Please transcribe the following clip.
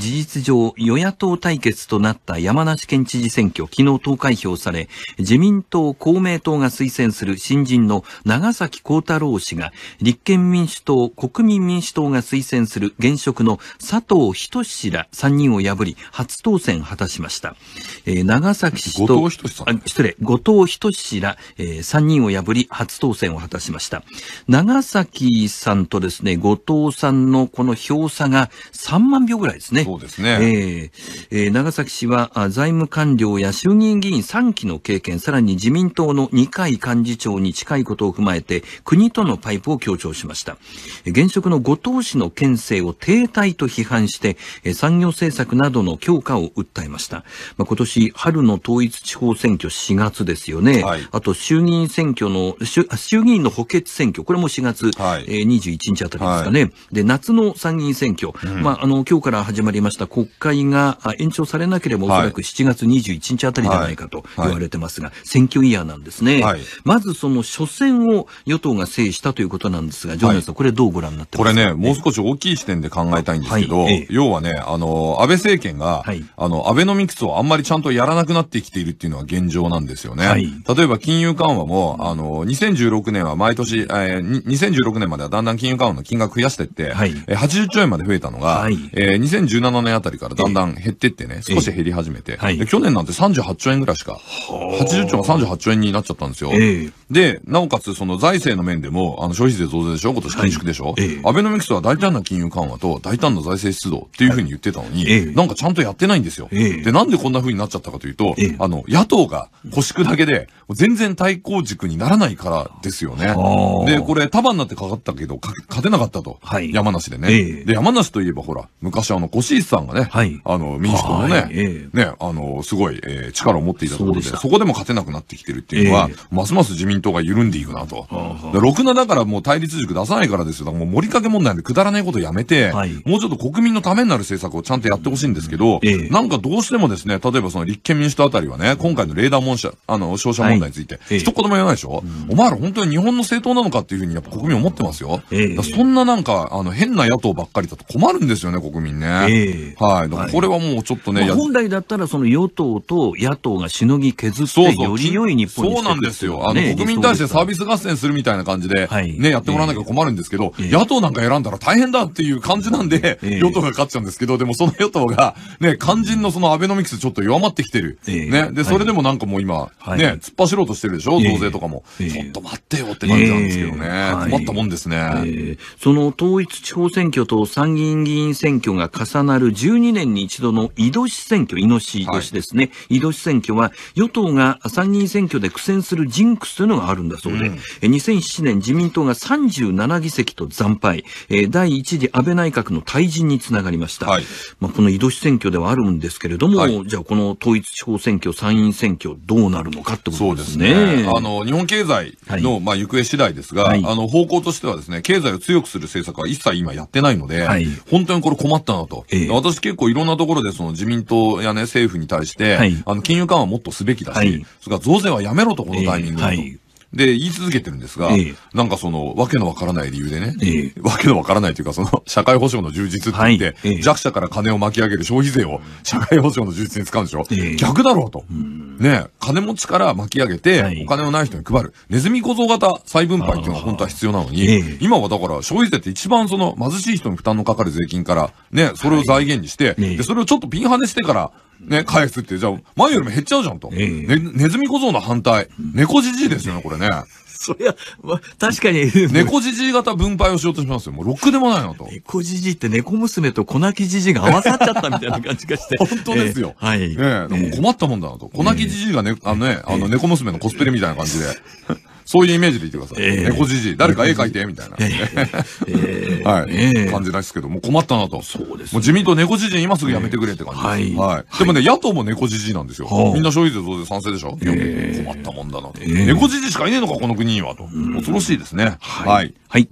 事実上与野党対決となった山梨県知事選挙、昨日投開票され、自民党、公明党が推薦する新人の長崎幸太郎氏が、立憲民主党、国民民主党が推薦する現職の佐藤仁氏ら3人を破り、初当選果たしました。えー、長崎氏と、失礼、後藤仁氏ら、えー、3人を破り、初当選を果たしました。長崎さんとですね、後藤さんのこの票差が3万票ぐらいですね。そうですね。えー、えー、長崎氏は財務官僚や衆議院議員3期の経験、さらに自民党の二階幹事長に近いことを踏まえて、国とのパイプを強調しました。現職の後藤氏の県政を停滞と批判して、産業政策などの強化を訴えました。まあ、今年春の統一地方選挙4月ですよね。はい、あと衆議院選挙の衆、衆議院の補欠選挙、これも4月、はい、えー、21日あたりですかね。はい、で、夏の参議院選挙、うん、まあ、あの、今日から始ままりました国会が延長されなければ、おそらく7月21日あたりじゃないかと言われてますが、選挙イヤーなんですね。まずその初戦を与党が制したということなんですが、ジョナさん、これどうご覧になってますか、ね、これね、もう少し大きい視点で考えたいんですけど、要はね、あの、安倍政権が、あの、アベノミクスをあんまりちゃんとやらなくなってきているっていうのは現状なんですよね。例えば金融緩和も、あの、2016年は毎年、えー、2016年まではだんだん金融緩和の金額増やしていって、はい、80兆円まで増えたのが、はい、えー、17年あたりからだんだん減ってってね、少し減り始めて、は去年なんて38兆円ぐらいしか、80兆が38兆円になっちゃったんですよ。で、なおかつその財政の面でも、あの消費税増税でしょ今年緊縮でしょ、はい、アベノミクスは大胆な金融緩和と大胆な財政出動っていうふうに言ってたのに、なんかちゃんとやってないんですよ。で、なんでこんなふうになっちゃったかというと、あの、野党が腰砕けで、全然対抗軸にならないからですよね。で、これ束になってかかったけど、勝てなかったと。はい、山梨でね、で、山梨といえばほら、昔あの、5シーさんがね、はい、あの民主党のね,、えー、ねあのすごい、えー、力を持っていたところでそこでも勝てなくなってきてるっていうのは、えー、ますます自民党が緩んでいくなと。ろくなだからもう対立軸出さないからですよ。もう盛りかけ問題でくだらないことやめて、はい、もうちょっと国民のためになる政策をちゃんとやってほしいんですけど、えー、なんかどうしてもですね、例えばその立憲民主党あたりはね、今回のレーダー問者、あの、照射問題について、はい、一言も言わないでしょ、うん、お前ら本当に日本の政党なのかっていうふうにやっぱ国民思ってますよ。えー、そんななんか、あの、変な野党ばっかりだと困るんですよね、国民ね。えーはい、これはもうちょっとね、まあ、本来だったら、その与党と野党がしのぎ削って、そうそうより良い日本にそうなんですよ、あの、国民に対してサービス合戦するみたいな感じで、ね、やってもらわなきゃ困るんですけど、えー、野党なんか選んだら大変だっていう感じなんで、えー、与 党が勝っちゃうんですけど、でもその与党が、ね、肝心のそのアベノミクスちょっと弱まってきてる、ね、でそれでもなんかもう今、はい、ね、突っ走ろうとしてるでしょ、増税とかも、ちょっと待ってよって感じなんですけどね、困ったもんですね。その統一地方選挙と参議院議員選挙が重ななる12年に一度の井戸市選挙、井戸市ですね、はい、井戸市選挙は与党が参議院選挙で苦戦するジンクスというのがあるんだそうで、うん、2007年自民党が37議席と惨敗、第1次安倍内閣の退陣につながりました。はい、まあ、この井戸市選挙ではあるんですけれども、はい、じゃあこの統一地方選挙、参院選挙どうなるのかってことですね。そうですね。あの、日本経済の、まあ、行方次第ですが、あの、方向としてはですね、経済を強くする政策は一切今やってないので、本当にこれ困ったなと。ええ私結構いろんなところでその自民党やね、政府に対して、はい、あの、金融緩和もっとすべきだし、はい、それから増税はやめろと、このタイミングで、はいで、言い続けてるんですが、ええ、なんかその、わけのわからない理由でね、ええ、わけのわからないというか、その、社会保障の充実って言って、はい、弱者から金を巻き上げる消費税を社会保障の充実に使うんでしょ、逆だろうと。うね金持ちから巻き上げて、お金のない人に配る。はい、ネズミ小僧型再分配っていうのが本当は必要なのに、今はだから消費税って一番その貧しい人に負担のかかる税金から、ね、それを財源にして、はい、でそれをちょっとピンハネしてから、ね、返すって、じゃあ、前よりも減っちゃうじゃんと。ええ、ね、ネズミ小僧の反対。猫じじいですよね、これね。そりゃ、ま、確かに。猫じじい型分配をしようとしますよ。もうロックでもないなと。猫じじいって猫娘と粉木じじいが合わさっちゃったみたいな感じがして。本当ですよ。えー、はい。ねえ、えも困ったもんだなと。粉木じじいがね、あのね、あの猫娘のコスプレみたいな感じで。そういうイメージでいてください。えー、猫じじい、誰か絵描いて、みたいな。はい、えー、感じですけど、もう困ったなと。そうです、もう自民党猫じじい今すぐやめてくれって感じです。はい、はい。でもね、野党も猫じじいなんですよ。みんな消費税増税賛成でしょ、えー、困ったもんだなと。猫じじいしかいねえのか、この国にはと。恐ろしいですね。はい。はい